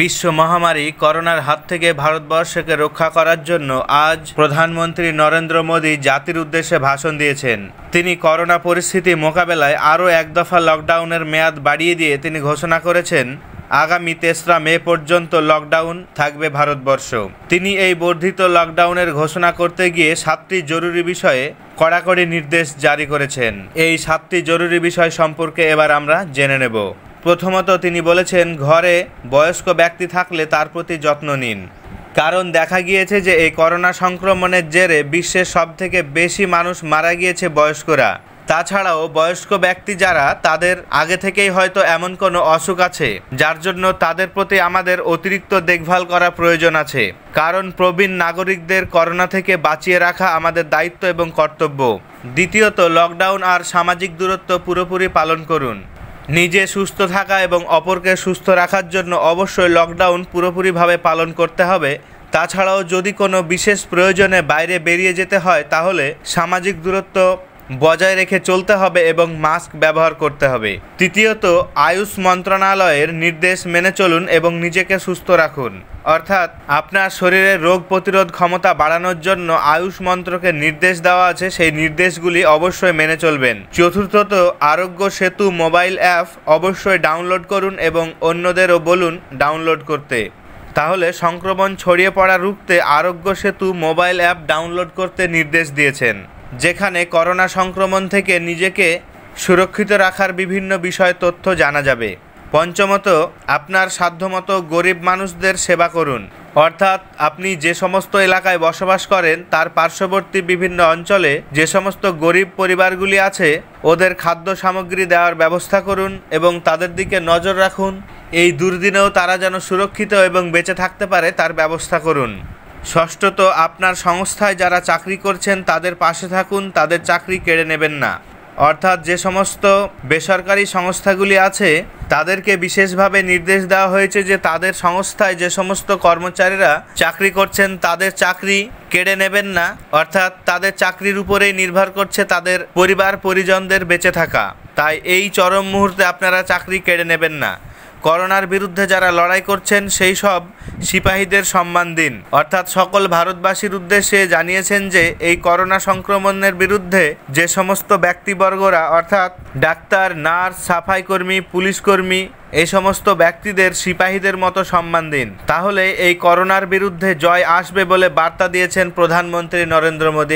বিশ্ব মহামারী করোনার হাত থেকে ভারতবর্ষকে রক্ষা করার জন্য আজ প্রধানমন্ত্রী নরেন্দ্র মোদী জাতির উদ্দেশ্যে ভাষণ দিয়েছেন তিনি করোনা পরিস্থিতি মোকাবেলায় আরও এক দফা লকডাউনের মেয়াদ বাড়িয়ে দিয়ে তিনি ঘোষণা করেছেন আগামী তেসরা মে পর্যন্ত লকডাউন থাকবে ভারতবর্ষ তিনি এই বর্ধিত লকডাউনের ঘোষণা করতে গিয়ে সাতটি জরুরি বিষয়ে কড়াকড়ি নির্দেশ জারি করেছেন এই সাতটি জরুরি বিষয় সম্পর্কে এবার আমরা জেনে নেব প্রথমত তিনি বলেছেন ঘরে বয়স্ক ব্যক্তি থাকলে তার প্রতি যত্ন নিন কারণ দেখা গিয়েছে যে এই করোনা সংক্রমণের জেরে বিশ্বের সবথেকে বেশি মানুষ মারা গিয়েছে বয়স্করা তাছাড়াও বয়স্ক ব্যক্তি যারা তাদের আগে থেকেই হয়তো এমন কোনো অসুখ আছে যার জন্য তাদের প্রতি আমাদের অতিরিক্ত দেখভাল করা প্রয়োজন আছে কারণ প্রবীণ নাগরিকদের করোনা থেকে বাঁচিয়ে রাখা আমাদের দায়িত্ব এবং কর্তব্য দ্বিতীয়ত লকডাউন আর সামাজিক দূরত্ব পুরোপুরি পালন করুন নিজে সুস্থ থাকা এবং অপরকে সুস্থ রাখার জন্য অবশ্যই লকডাউন পুরোপুরিভাবে পালন করতে হবে তাছাড়াও যদি কোনো বিশেষ প্রয়োজনে বাইরে বেরিয়ে যেতে হয় তাহলে সামাজিক দূরত্ব বজায় রেখে চলতে হবে এবং মাস্ক ব্যবহার করতে হবে তৃতীয়ত আয়ুষ মন্ত্রণালয়ের নির্দেশ মেনে চলুন এবং নিজেকে সুস্থ রাখুন অর্থাৎ আপনার শরীরে রোগ প্রতিরোধ ক্ষমতা বাড়ানোর জন্য আয়ুষ মন্ত্রকে নির্দেশ দেওয়া আছে সেই নির্দেশগুলি অবশ্যই মেনে চলবেন চতুর্থত আরোগ্য সেতু মোবাইল অ্যাপ অবশ্যই ডাউনলোড করুন এবং অন্যদেরও বলুন ডাউনলোড করতে তাহলে সংক্রমণ ছড়িয়ে পড়া রুখতে আরোগ্য সেতু মোবাইল অ্যাপ ডাউনলোড করতে নির্দেশ দিয়েছেন যেখানে করোনা সংক্রমণ থেকে নিজেকে সুরক্ষিত রাখার বিভিন্ন বিষয় তথ্য জানা যাবে পঞ্চমত আপনার সাধ্যমতো গরিব মানুষদের সেবা করুন অর্থাৎ আপনি যে সমস্ত এলাকায় বসবাস করেন তার পার্শ্ববর্তী বিভিন্ন অঞ্চলে যে সমস্ত গরিব পরিবারগুলি আছে ওদের খাদ্য সামগ্রী দেওয়ার ব্যবস্থা করুন এবং তাদের দিকে নজর রাখুন এই দুর্দিনেও তারা যেন সুরক্ষিত এবং বেঁচে থাকতে পারে তার ব্যবস্থা করুন ষষ্ঠত আপনার সংস্থায় যারা চাকরি করছেন তাদের পাশে থাকুন তাদের চাকরি কেড়ে নেবেন না অর্থাৎ যে সমস্ত বেসরকারি সংস্থাগুলি আছে তাদেরকে বিশেষভাবে নির্দেশ দেওয়া হয়েছে যে তাদের সংস্থায় যে সমস্ত কর্মচারীরা চাকরি করছেন তাদের চাকরি কেড়ে নেবেন না অর্থাৎ তাদের চাকরির উপরেই নির্ভর করছে তাদের পরিবার পরিজনদের বেঁচে থাকা তাই এই চরম মুহূর্তে আপনারা চাকরি কেড়ে নেবেন না করোনার বিরুদ্ধে যারা লড়াই করছেন সেই সব সিপাহীদের সম্মান দিন অর্থাৎ সকল ভারতবাসীর উদ্দেশ্যে জানিয়েছেন যে এই করোনা সংক্রমণের বিরুদ্ধে যে সমস্ত ব্যক্তিবর্গরা অর্থাৎ ডাক্তার নার্স সাফাই কর্মী পুলিশ কর্মী এই সমস্ত ব্যক্তিদের সিপাহীদের মতো সম্মান দিন তাহলে এই করোনার বিরুদ্ধে জয় আসবে বলে বার্তা দিয়েছেন প্রধানমন্ত্রী নরেন্দ্র মোদী